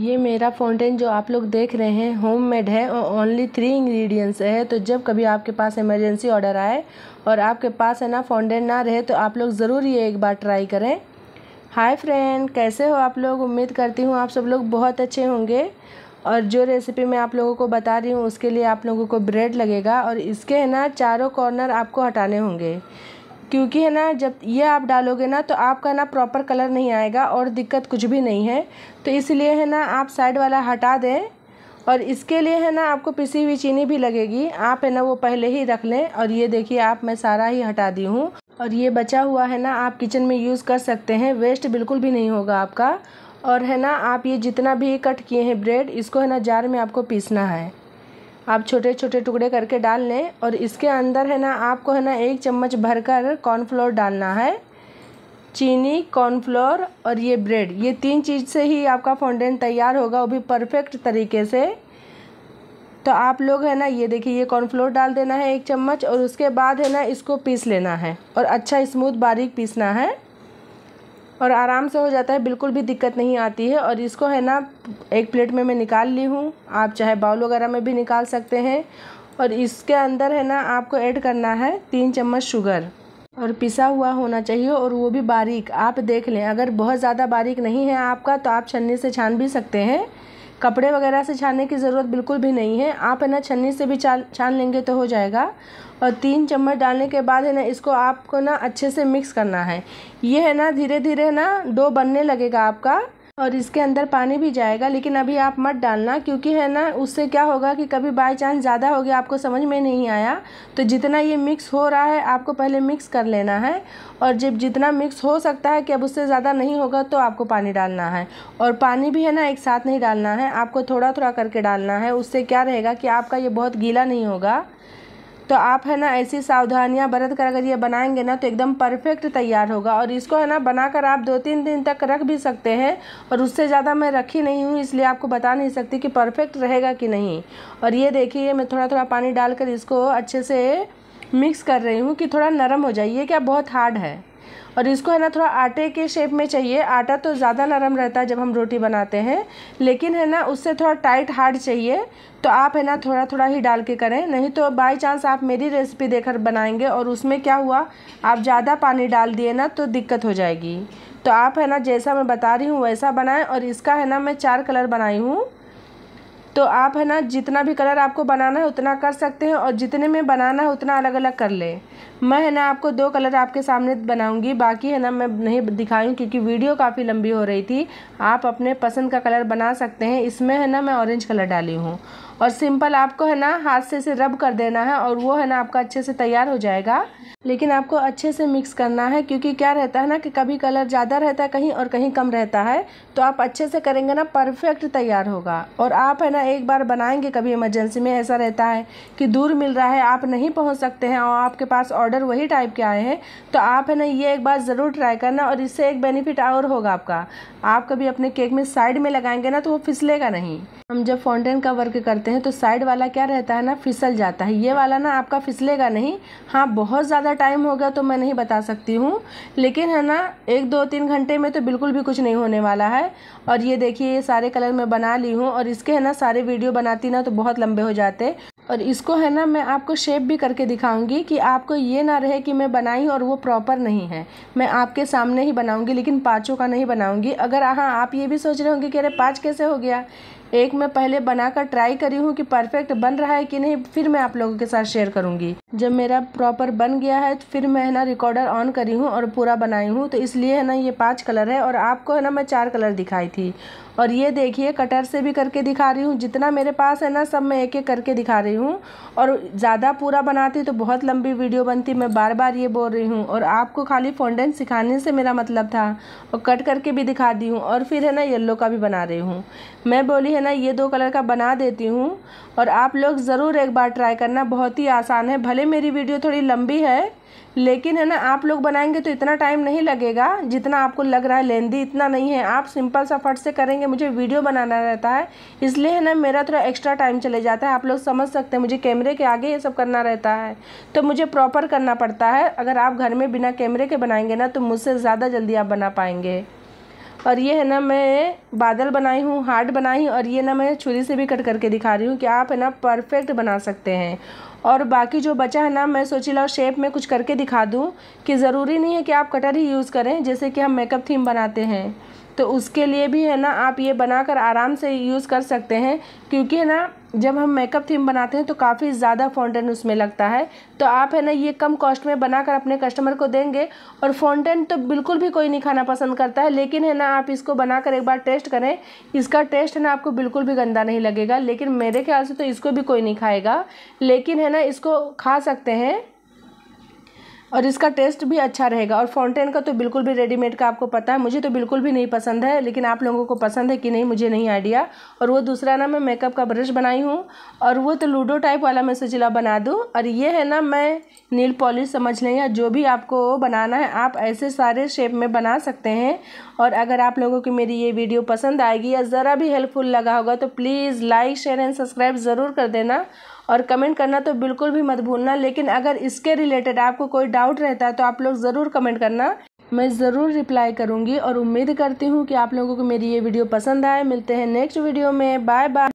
ये मेरा फाउंटेन जो आप लोग देख रहे हैं होम मेड है और ओनली थ्री इंग्रेडिएंट्स है तो जब कभी आपके पास इमरजेंसी ऑर्डर आए और आपके पास है ना फाउंटेन ना रहे तो आप लोग ज़रूर ये एक बार ट्राई करें हाय फ्रेंड कैसे हो आप लोग उम्मीद करती हूँ आप सब लोग बहुत अच्छे होंगे और जो रेसिपी मैं आप लोगों को बता रही हूँ उसके लिए आप लोगों को ब्रेड लगेगा और इसके है ना चारों कॉर्नर आपको हटाने होंगे क्योंकि है ना जब ये आप डालोगे ना तो आपका ना प्रॉपर कलर नहीं आएगा और दिक्कत कुछ भी नहीं है तो इसलिए है ना आप साइड वाला हटा दें और इसके लिए है ना आपको पिसी हुई चीनी भी लगेगी आप है ना वो पहले ही रख लें और ये देखिए आप मैं सारा ही हटा दी हूँ और ये बचा हुआ है ना आप किचन में यूज़ कर सकते हैं वेस्ट बिल्कुल भी नहीं होगा आपका और है ना आप ये जितना भी कट किए हैं ब्रेड इसको है ना जार में आपको पीसना है आप छोटे छोटे टुकड़े करके डाल लें और इसके अंदर है ना आपको है ना एक चम्मच भरकर कॉर्नफ्लोर डालना है चीनी कॉर्नफ्लोर और ये ब्रेड ये तीन चीज़ से ही आपका फाउंडेंट तैयार होगा वो भी परफेक्ट तरीके से तो आप लोग है ना ये देखिए ये कॉर्नफ्लोर डाल देना है एक चम्मच और उसके बाद है ना इसको पीस लेना है और अच्छा स्मूथ बारीक पीसना है और आराम से हो जाता है बिल्कुल भी दिक्कत नहीं आती है और इसको है ना एक प्लेट में मैं निकाल ली हूँ आप चाहे बाउल वगैरह में भी निकाल सकते हैं और इसके अंदर है ना आपको ऐड करना है तीन चम्मच शुगर और पिसा हुआ होना चाहिए और वो भी बारीक आप देख लें अगर बहुत ज़्यादा बारीक नहीं है आपका तो आप छन्नी से छान भी सकते हैं कपड़े वगैरह से छानने की ज़रूरत बिल्कुल भी नहीं है आप है ना छन्नी से भी छान छान लेंगे तो हो जाएगा और तीन चम्मच डालने के बाद है ना इसको आपको ना अच्छे से मिक्स करना है ये है ना धीरे धीरे ना डो बनने लगेगा आपका और इसके अंदर पानी भी जाएगा लेकिन अभी आप मत डालना क्योंकि है ना उससे क्या होगा कि कभी बाई चांस ज़्यादा हो गया आपको समझ में नहीं आया तो जितना ये मिक्स हो रहा है आपको पहले मिक्स कर लेना है और जब जितना मिक्स हो सकता है कि अब उससे ज़्यादा नहीं होगा तो आपको पानी डालना है और पानी भी है ना एक साथ नहीं डालना है आपको थोड़ा थोड़ा करके डालना है उससे क्या रहेगा कि आपका ये बहुत गीला नहीं होगा तो आप है ना ऐसी सावधानियां बरत कर अगर ये बनाएंगे ना तो एकदम परफेक्ट तैयार होगा और इसको है ना बनाकर आप दो तीन दिन तक रख भी सकते हैं और उससे ज़्यादा मैं रखी नहीं हूँ इसलिए आपको बता नहीं सकती कि परफेक्ट रहेगा कि नहीं और ये देखिए मैं थोड़ा थोड़ा पानी डालकर इसको अच्छे से मिक्स कर रही हूँ कि थोड़ा नरम हो जाए ये क्या बहुत हार्ड है और इसको है ना थोड़ा आटे के शेप में चाहिए आटा तो ज़्यादा नरम रहता है जब हम रोटी बनाते हैं लेकिन है ना उससे थोड़ा टाइट हार्ड चाहिए तो आप है ना थोड़ा थोड़ा ही डाल के करें नहीं तो बाई चांस आप मेरी रेसिपी देखकर बनाएंगे और उसमें क्या हुआ आप ज़्यादा पानी डाल दिए ना तो दिक्कत हो जाएगी तो आप है ना जैसा मैं बता रही हूँ वैसा बनाएं और इसका है ना मैं चार कलर बनाई हूँ तो आप है ना जितना भी कलर आपको बनाना है उतना कर सकते हैं और जितने में बनाना है उतना अलग अलग कर ले मैं है ना आपको दो कलर आपके सामने बनाऊंगी बाकी है ना मैं नहीं दिखाई क्योंकि वीडियो काफ़ी लंबी हो रही थी आप अपने पसंद का कलर बना सकते हैं इसमें है ना मैं ऑरेंज कलर डाली हूँ और सिंपल आपको है ना हाथ से इसे रब कर देना है और वो है ना आपका अच्छे से तैयार हो जाएगा लेकिन आपको अच्छे से मिक्स करना है क्योंकि क्या रहता है ना कि कभी कलर ज़्यादा रहता है कहीं और कहीं कम रहता है तो आप अच्छे से करेंगे ना परफेक्ट तैयार होगा और आप है ना एक बार बनाएंगे कभी इमरजेंसी में ऐसा रहता है कि दूर मिल रहा है आप नहीं पहुँच सकते हैं और आपके पास ऑर्डर वही टाइप के आए हैं तो आप है ना ये एक बार ज़रूर ट्राई करना और इससे एक बेनिफिट और होगा आपका आप कभी अपने केक में साइड में लगाएंगे ना तो वो फिसलेगा नहीं हम जब फाउंटेन का वर्क करते करते हैं तो साइड वाला क्या रहता है ना फिसल जाता है ये वाला ना आपका फिसलेगा नहीं हाँ बहुत ज़्यादा टाइम हो गया तो मैं नहीं बता सकती हूँ लेकिन है ना एक दो तीन घंटे में तो बिल्कुल भी कुछ नहीं होने वाला है और ये देखिए ये सारे कलर मैं बना ली हूँ और इसके है ना सारे वीडियो बनाती ना तो बहुत लंबे हो जाते और इसको है ना मैं आपको शेप भी करके दिखाऊंगी कि आपको ये ना रहे कि मैं बनाई और वो प्रॉपर नहीं है मैं आपके सामने ही बनाऊंगी लेकिन पाँचों का नहीं बनाऊंगी अगर हाँ आप ये भी सोच रहे होंगे कि अरे पाँच कैसे हो गया एक मैं पहले बनाकर ट्राई करी हूँ कि परफेक्ट बन रहा है कि नहीं फिर मैं आप लोगों के साथ शेयर करूँगी जब मेरा प्रॉपर बन गया है तो फिर मैं है ना रिकॉर्डर ऑन करी हूँ और पूरा बनाई हूँ तो इसलिए है ना ये पाँच कलर है और आपको है ना मैं चार कलर दिखाई थी और ये देखिए कटर से भी करके दिखा रही हूँ जितना मेरे पास है ना सब मैं एक एक करके दिखा रही हूँ और ज़्यादा पूरा बनाती तो बहुत लंबी वीडियो बनती मैं बार बार ये बोल रही हूँ और आपको खाली फोंडेंट सिखाने से मेरा मतलब था और कट करके भी दिखा दी हूँ और फिर है ना येल्लो का भी बना रही हूँ मैं बोली है ना ये दो कलर का बना देती हूँ और आप लोग ज़रूर एक बार ट्राई करना बहुत ही आसान है भले मेरी वीडियो थोड़ी लंबी है लेकिन है ना आप लोग बनाएंगे तो इतना टाइम नहीं लगेगा जितना आपको लग रहा है लेंदी इतना नहीं है आप सिंपल सा फट से करेंगे मुझे वीडियो बनाना रहता है इसलिए है ना मेरा थोड़ा एक्स्ट्रा टाइम चले जाता है आप लोग समझ सकते हैं मुझे कैमरे के आगे ये सब करना रहता है तो मुझे प्रॉपर करना पड़ता है अगर आप घर में बिना कैमरे के बनाएंगे ना तो मुझसे ज़्यादा जल्दी आप बना पाएंगे और ये है ना मैं बादल बनाई हूँ हार्ट बनाई और ये ना मैं छुरी से भी कट करके दिखा रही हूँ कि आप है ना परफेक्ट बना सकते हैं और बाकी जो बचा है ना मैं सोची लाओ शेप में कुछ करके दिखा दूँ कि ज़रूरी नहीं है कि आप कटर ही यूज़ करें जैसे कि हम मेकअप थीम बनाते हैं तो उसके लिए भी है ना आप ये बनाकर आराम से यूज़ कर सकते हैं क्योंकि है ना जब हम मेकअप थीम बनाते हैं तो काफ़ी ज़्यादा फाउंटेन उसमें लगता है तो आप है ना ये कम कॉस्ट में बनाकर अपने कस्टमर को देंगे और फाउंटेन तो बिल्कुल भी कोई नहीं खाना पसंद करता है लेकिन है ना आप इसको बनाकर एक बार टेस्ट करें इसका टेस्ट है ना आपको बिल्कुल भी गंदा नहीं लगेगा लेकिन मेरे ख्याल से तो इसको भी कोई नहीं खाएगा लेकिन है ना इसको खा सकते हैं और इसका टेस्ट भी अच्छा रहेगा और फाउंटेन का तो बिल्कुल भी रेडीमेड का आपको पता है मुझे तो बिल्कुल भी नहीं पसंद है लेकिन आप लोगों को पसंद है कि नहीं मुझे नहीं आइडिया और वो दूसरा ना मैं मेकअप का ब्रश बनाई हूँ और वो तो लूडो टाइप वाला मैं सचिला बना दूँ और ये है ना मैं नील पॉलिश समझ लें या जो भी आपको बनाना है आप ऐसे सारे शेप में बना सकते हैं और अगर आप लोगों की मेरी ये वीडियो पसंद आएगी या ज़रा भी हेल्पफुल लगा होगा तो please like share and subscribe ज़रूर कर देना और कमेंट करना तो बिल्कुल भी मत भूलना लेकिन अगर इसके रिलेटेड आपको कोई डाउट रहता है तो आप लोग ज़रूर कमेंट करना मैं ज़रूर रिप्लाई करूँगी और उम्मीद करती हूँ कि आप लोगों को मेरी ये वीडियो पसंद आए मिलते हैं नेक्स्ट वीडियो में बाय बाय